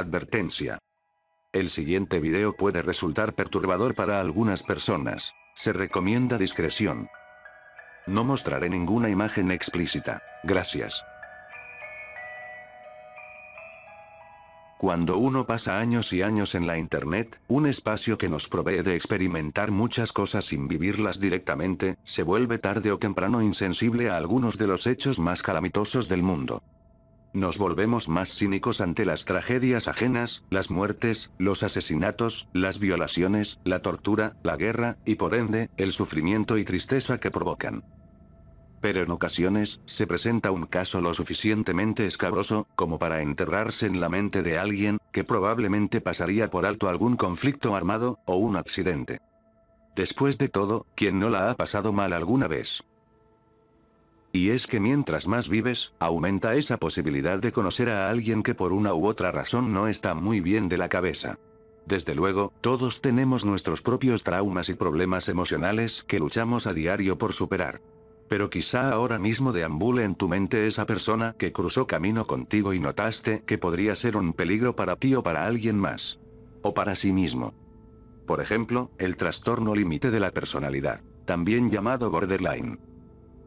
Advertencia. El siguiente video puede resultar perturbador para algunas personas. Se recomienda discreción. No mostraré ninguna imagen explícita. Gracias. Cuando uno pasa años y años en la Internet, un espacio que nos provee de experimentar muchas cosas sin vivirlas directamente, se vuelve tarde o temprano insensible a algunos de los hechos más calamitosos del mundo. Nos volvemos más cínicos ante las tragedias ajenas, las muertes, los asesinatos, las violaciones, la tortura, la guerra, y por ende, el sufrimiento y tristeza que provocan. Pero en ocasiones, se presenta un caso lo suficientemente escabroso, como para enterrarse en la mente de alguien, que probablemente pasaría por alto algún conflicto armado, o un accidente. Después de todo, ¿quién no la ha pasado mal alguna vez? Y es que mientras más vives, aumenta esa posibilidad de conocer a alguien que por una u otra razón no está muy bien de la cabeza. Desde luego, todos tenemos nuestros propios traumas y problemas emocionales que luchamos a diario por superar. Pero quizá ahora mismo deambule en tu mente esa persona que cruzó camino contigo y notaste que podría ser un peligro para ti o para alguien más. O para sí mismo. Por ejemplo, el trastorno límite de la personalidad, también llamado borderline.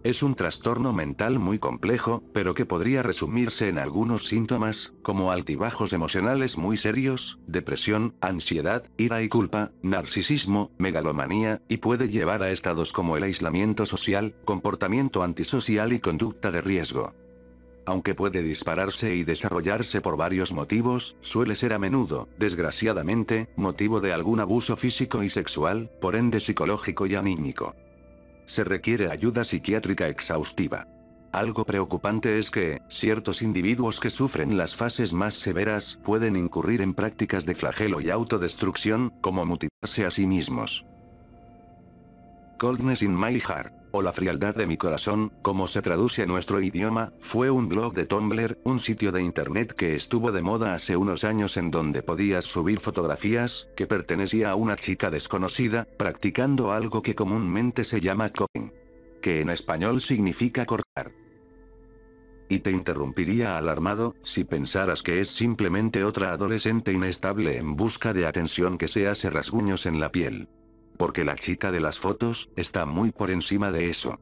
Es un trastorno mental muy complejo, pero que podría resumirse en algunos síntomas, como altibajos emocionales muy serios, depresión, ansiedad, ira y culpa, narcisismo, megalomanía, y puede llevar a estados como el aislamiento social, comportamiento antisocial y conducta de riesgo. Aunque puede dispararse y desarrollarse por varios motivos, suele ser a menudo, desgraciadamente, motivo de algún abuso físico y sexual, por ende psicológico y anímico. Se requiere ayuda psiquiátrica exhaustiva. Algo preocupante es que, ciertos individuos que sufren las fases más severas pueden incurrir en prácticas de flagelo y autodestrucción, como mutilarse a sí mismos. Coldness in My Heart o La frialdad de mi corazón, como se traduce en nuestro idioma, fue un blog de Tumblr, un sitio de internet que estuvo de moda hace unos años en donde podías subir fotografías, que pertenecía a una chica desconocida, practicando algo que comúnmente se llama coping. Que en español significa cortar. Y te interrumpiría alarmado, si pensaras que es simplemente otra adolescente inestable en busca de atención que se hace rasguños en la piel. Porque la chica de las fotos, está muy por encima de eso.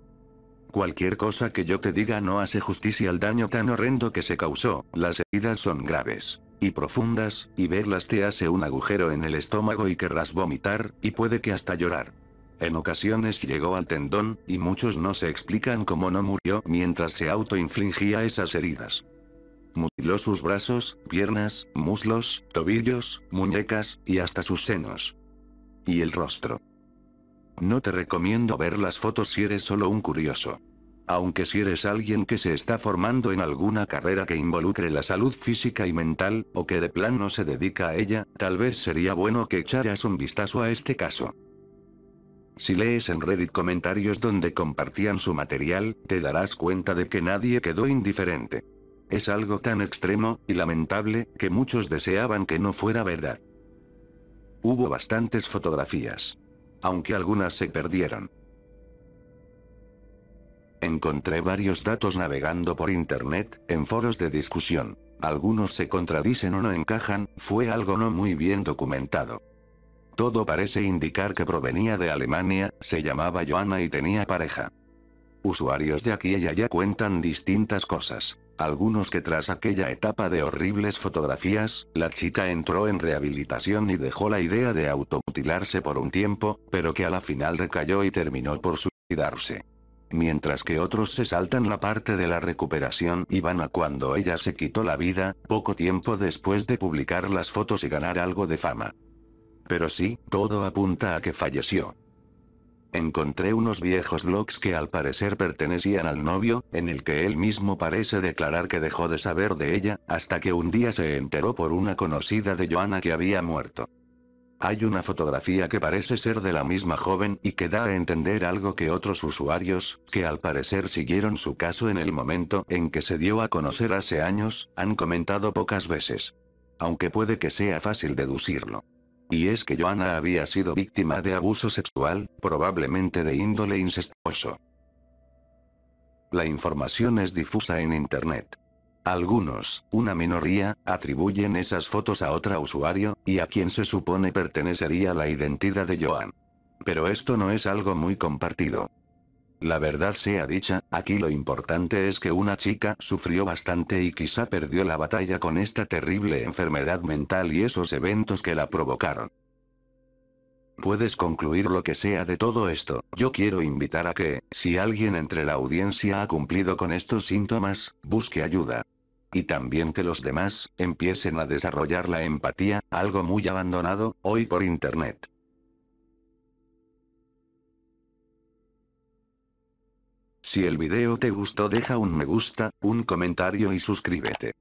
Cualquier cosa que yo te diga no hace justicia al daño tan horrendo que se causó, las heridas son graves. Y profundas, y verlas te hace un agujero en el estómago y querrás vomitar, y puede que hasta llorar. En ocasiones llegó al tendón, y muchos no se explican cómo no murió mientras se autoinfligía esas heridas. Mutiló sus brazos, piernas, muslos, tobillos, muñecas, y hasta sus senos. Y el rostro. No te recomiendo ver las fotos si eres solo un curioso. Aunque si eres alguien que se está formando en alguna carrera que involucre la salud física y mental, o que de plano no se dedica a ella, tal vez sería bueno que echaras un vistazo a este caso. Si lees en Reddit comentarios donde compartían su material, te darás cuenta de que nadie quedó indiferente. Es algo tan extremo, y lamentable, que muchos deseaban que no fuera verdad. Hubo bastantes fotografías. Aunque algunas se perdieron. Encontré varios datos navegando por internet, en foros de discusión. Algunos se contradicen o no encajan, fue algo no muy bien documentado. Todo parece indicar que provenía de Alemania, se llamaba Joanna y tenía pareja. Usuarios de aquí y allá cuentan distintas cosas. Algunos que tras aquella etapa de horribles fotografías, la chica entró en rehabilitación y dejó la idea de automutilarse por un tiempo, pero que a la final recayó y terminó por suicidarse. Mientras que otros se saltan la parte de la recuperación y van a cuando ella se quitó la vida, poco tiempo después de publicar las fotos y ganar algo de fama. Pero sí, todo apunta a que falleció. Encontré unos viejos blogs que al parecer pertenecían al novio, en el que él mismo parece declarar que dejó de saber de ella, hasta que un día se enteró por una conocida de Joana que había muerto. Hay una fotografía que parece ser de la misma joven y que da a entender algo que otros usuarios, que al parecer siguieron su caso en el momento en que se dio a conocer hace años, han comentado pocas veces. Aunque puede que sea fácil deducirlo. Y es que Johanna había sido víctima de abuso sexual, probablemente de índole incestuoso. La información es difusa en Internet. Algunos, una minoría, atribuyen esas fotos a otro usuario, y a quien se supone pertenecería la identidad de Joan. Pero esto no es algo muy compartido. La verdad sea dicha, aquí lo importante es que una chica sufrió bastante y quizá perdió la batalla con esta terrible enfermedad mental y esos eventos que la provocaron. Puedes concluir lo que sea de todo esto, yo quiero invitar a que, si alguien entre la audiencia ha cumplido con estos síntomas, busque ayuda. Y también que los demás, empiecen a desarrollar la empatía, algo muy abandonado, hoy por Internet. Si el video te gustó deja un me gusta, un comentario y suscríbete.